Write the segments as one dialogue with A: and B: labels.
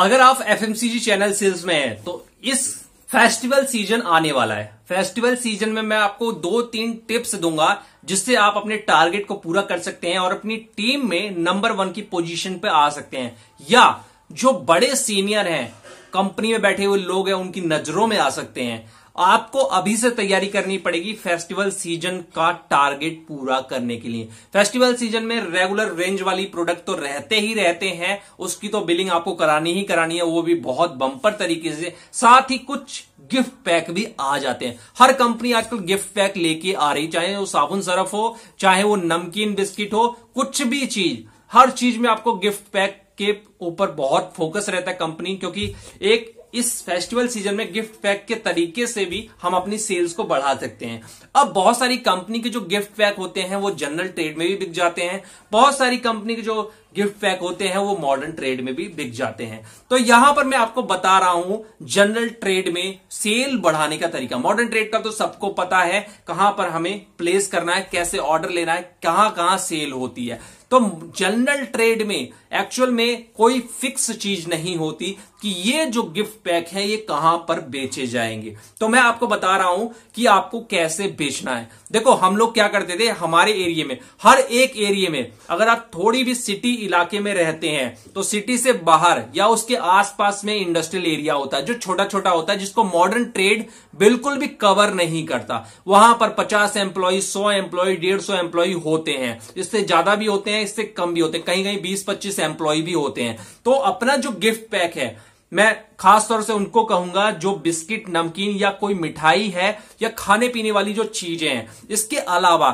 A: अगर आप F channel sales में है तो इस फेस्टिवल सीजन आने वाला है फेस्टिवल सीजन में मैं आपको दो तीन टिप्स दूंगा जिससे आप अपने टारगेट को पूरा कर सकते हैं और अपनी टीम में नंबर वन की पोजीशन पे आ सकते हैं या जो बड़े सीनियर हैं कंपनी में बैठे हुए लोग हैं उनकी नजरों में आ सकते हैं आपको अभी से तैयारी करनी पड़ेगी फेस्टिवल सीजन का टारगेट पूरा करने के लिए फेस्टिवल सीजन में रेगुलर रेंज वाली प्रोडक्ट तो रहते ही रहते हैं उसकी तो बिलिंग आपको करानी ही करानी है वो भी बहुत बंपर तरीके से साथ ही कुछ गिफ्ट पैक भी आ जाते हैं हर कंपनी आजकल गिफ्ट पैक लेके आ रही चाहे वो साबुन सरफ हो चाहे वो नमकीन बिस्किट हो कुछ भी चीज हर चीज में आपको गिफ्ट पैक के ऊपर बहुत फोकस रहता है कंपनी क्योंकि एक इस फेस्टिवल सीजन में गिफ्ट पैक के तरीके से भी हम अपनी सेल्स को बढ़ा सकते हैं अब बहुत सारी कंपनी के जो गिफ्ट पैक होते हैं वो जनरल ट्रेड में भी बिक जाते हैं बहुत सारी कंपनी के जो गिफ्ट पैक होते हैं वो मॉडर्न ट्रेड में भी बिक जाते हैं तो यहां पर मैं आपको बता रहा हूं जनरल ट्रेड में सेल बढ़ाने का तरीका मॉडर्न ट्रेड का तो सबको पता है कहां पर हमें प्लेस करना है कैसे ऑर्डर लेना है कहां कहां सेल होती है तो जनरल ट्रेड में एक्चुअल में कोई फिक्स चीज नहीं होती कि ये जो गिफ्ट पैक है ये कहां पर बेचे जाएंगे तो मैं आपको बता रहा हूं कि आपको कैसे बेचना है देखो हम लोग क्या करते थे हमारे एरिया में हर एक एरिया में अगर आप थोड़ी भी सिटी इलाके में रहते हैं तो सिटी से बाहर या उसके आसपास में इंडस्ट्रियल एरिया होता है जो छोटा छोटा होता है जिसको मॉडर्न ट्रेड बिल्कुल भी कवर नहीं करता वहां पर पचास एम्प्लॉय सौ एम्प्लॉय डेढ़ सौ एम्प्लॉय होते हैं इससे ज्यादा भी होते हैं हैं इससे कम भी होते हैं कहीं कहीं बीस पच्चीस एम्प्लॉय भी होते हैं तो अपना जो गिफ्ट पैक है मैं खास तौर से उनको कहूंगा जो बिस्किट नमकीन या कोई मिठाई है या खाने पीने वाली जो चीजें हैं इसके अलावा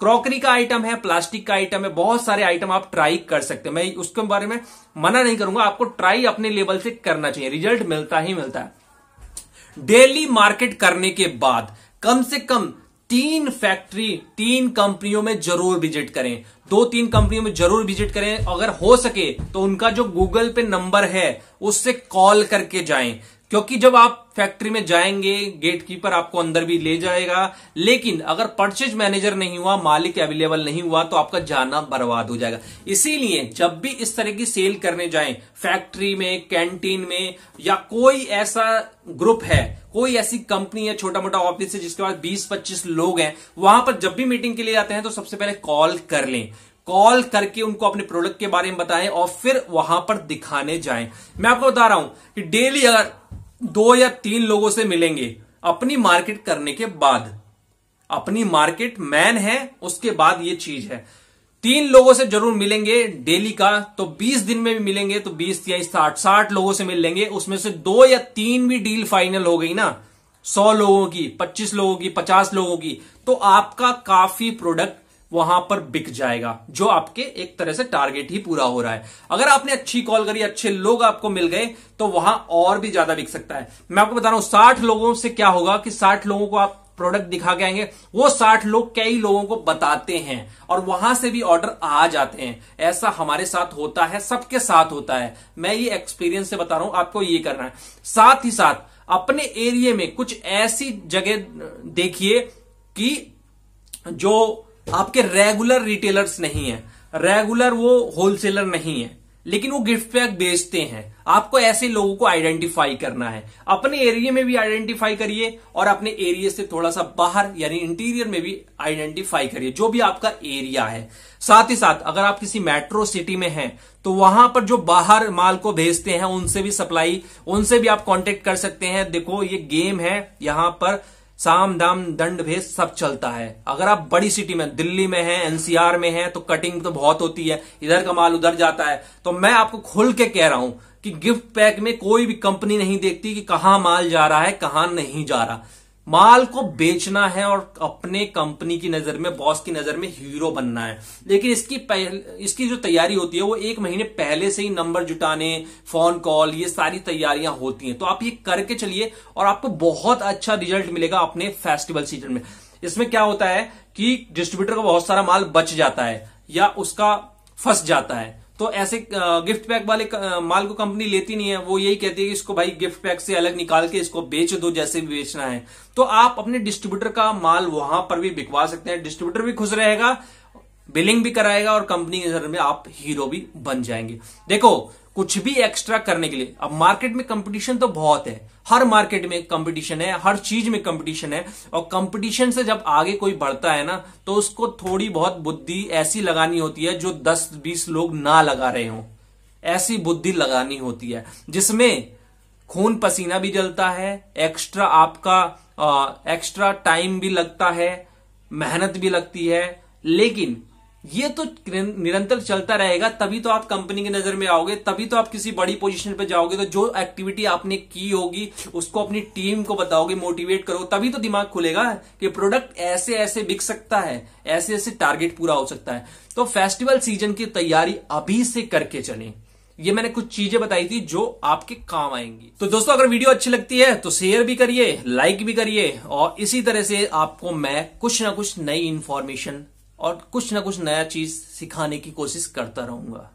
A: क्रॉकरी का आइटम है प्लास्टिक का आइटम है बहुत सारे आइटम आप ट्राई कर सकते हैं मैं उसके बारे में मना नहीं करूंगा आपको ट्राई अपने लेवल से करना चाहिए रिजल्ट मिलता ही मिलता है डेली मार्केट करने के बाद कम से कम तीन फैक्ट्री तीन कंपनियों में जरूर विजिट करें दो तीन कंपनियों में जरूर विजिट करें अगर हो सके तो उनका जो गूगल पे नंबर है उससे कॉल करके जाएं क्योंकि जब आप फैक्ट्री में जाएंगे गेटकीपर आपको अंदर भी ले जाएगा लेकिन अगर परचेज मैनेजर नहीं हुआ मालिक अवेलेबल नहीं हुआ तो आपका जाना बर्बाद हो जाएगा इसीलिए जब भी इस तरह की सेल करने जाएं फैक्ट्री में कैंटीन में या कोई ऐसा ग्रुप है कोई ऐसी कंपनी है छोटा मोटा ऑफिस है जिसके पास बीस पच्चीस लोग हैं वहां पर जब भी मीटिंग के लिए जाते हैं तो सबसे पहले कॉल कर लें कॉल करके उनको अपने प्रोडक्ट के बारे में बताएं और फिर वहां पर दिखाने जाएं मैं आपको बता रहा हूं कि डेली अगर दो या तीन लोगों से मिलेंगे अपनी मार्केट करने के बाद अपनी मार्केट मैन है उसके बाद ये चीज है तीन लोगों से जरूर मिलेंगे डेली का तो 20 दिन में भी मिलेंगे तो 20 या साठ साठ लोगों से मिल लेंगे उसमें से दो या तीन भी डील फाइनल हो गई ना 100 लोगों की 25 लोगों की 50 लोगों की तो आपका काफी प्रोडक्ट वहां पर बिक जाएगा जो आपके एक तरह से टारगेट ही पूरा हो रहा है अगर आपने अच्छी कॉल करी अच्छे लोग आपको मिल गए तो वहां और भी ज्यादा बिक सकता है मैं आपको बता रहा हूं साठ लोगों से क्या होगा कि साठ लोगों को आप प्रोडक्ट दिखा के आएंगे वो साठ लोग कई लोगों को बताते हैं और वहां से भी ऑर्डर आ जाते हैं ऐसा हमारे साथ होता है सबके साथ होता है मैं ये एक्सपीरियंस से बता रहा हूं आपको ये करना है साथ ही साथ अपने एरिए में कुछ ऐसी जगह देखिए कि जो आपके रेगुलर रिटेलर्स नहीं है रेगुलर वो होलसेलर नहीं है लेकिन वो गिफ्ट पैक बेचते हैं आपको ऐसे लोगों को आइडेंटिफाई करना है अपने एरिया में भी आइडेंटिफाई करिए और अपने एरिया से थोड़ा सा बाहर यानी इंटीरियर में भी आइडेंटिफाई करिए जो भी आपका एरिया है साथ ही साथ अगर आप किसी मेट्रो सिटी में हैं तो वहां पर जो बाहर माल को भेजते हैं उनसे भी सप्लाई उनसे भी आप कॉन्टेक्ट कर सकते हैं देखो ये गेम है यहां पर साम दाम दंड भेद सब चलता है अगर आप बड़ी सिटी में दिल्ली में हैं एनसीआर में हैं तो कटिंग तो बहुत होती है इधर का माल उधर जाता है तो मैं आपको खुल के कह रहा हूं कि गिफ्ट पैक में कोई भी कंपनी नहीं देखती कि कहां माल जा रहा है कहां नहीं जा रहा माल को बेचना है और अपने कंपनी की नजर में बॉस की नजर में हीरो बनना है लेकिन इसकी पहले इसकी जो तैयारी होती है वो एक महीने पहले से ही नंबर जुटाने फोन कॉल ये सारी तैयारियां होती हैं तो आप ये करके चलिए और आपको बहुत अच्छा रिजल्ट मिलेगा अपने फेस्टिवल सीजन में इसमें क्या होता है कि डिस्ट्रीब्यूटर का बहुत सारा माल बच जाता है या उसका फंस जाता है तो ऐसे गिफ्ट पैक वाले माल को कंपनी लेती नहीं है वो यही कहती है कि इसको भाई गिफ्ट पैक से अलग निकाल के इसको बेच दो जैसे भी बेचना है तो आप अपने डिस्ट्रीब्यूटर का माल वहां पर भी बिकवा सकते हैं डिस्ट्रीब्यूटर भी खुश रहेगा बिलिंग भी कराएगा और कंपनी के में आप हीरो भी बन जाएंगे देखो कुछ भी एक्स्ट्रा करने के लिए अब मार्केट में कंपटीशन तो बहुत है हर मार्केट में कंपटीशन है हर चीज में कंपटीशन है और कंपटीशन से जब आगे कोई बढ़ता है ना तो उसको थोड़ी बहुत बुद्धि ऐसी लगानी होती है जो 10-20 लोग ना लगा रहे हो ऐसी बुद्धि लगानी होती है जिसमें खून पसीना भी जलता है एक्स्ट्रा आपका आ, एक्स्ट्रा टाइम भी लगता है मेहनत भी लगती है लेकिन ये तो निरंतर चलता रहेगा तभी तो आप कंपनी की नजर में आओगे तभी तो आप किसी बड़ी पोजीशन पे जाओगे तो जो एक्टिविटी आपने की होगी उसको अपनी टीम को बताओगे मोटिवेट करो तभी तो दिमाग खुलेगा कि प्रोडक्ट ऐसे ऐसे बिक सकता है ऐसे ऐसे टारगेट पूरा हो सकता है तो फेस्टिवल सीजन की तैयारी अभी से करके चले ये मैंने कुछ चीजें बताई थी जो आपके काम आएंगी तो दोस्तों अगर वीडियो अच्छी लगती है तो शेयर भी करिए लाइक भी करिए और इसी तरह से आपको मैं कुछ ना कुछ नई इन्फॉर्मेशन और कुछ ना कुछ नया चीज सिखाने की कोशिश करता रहूंगा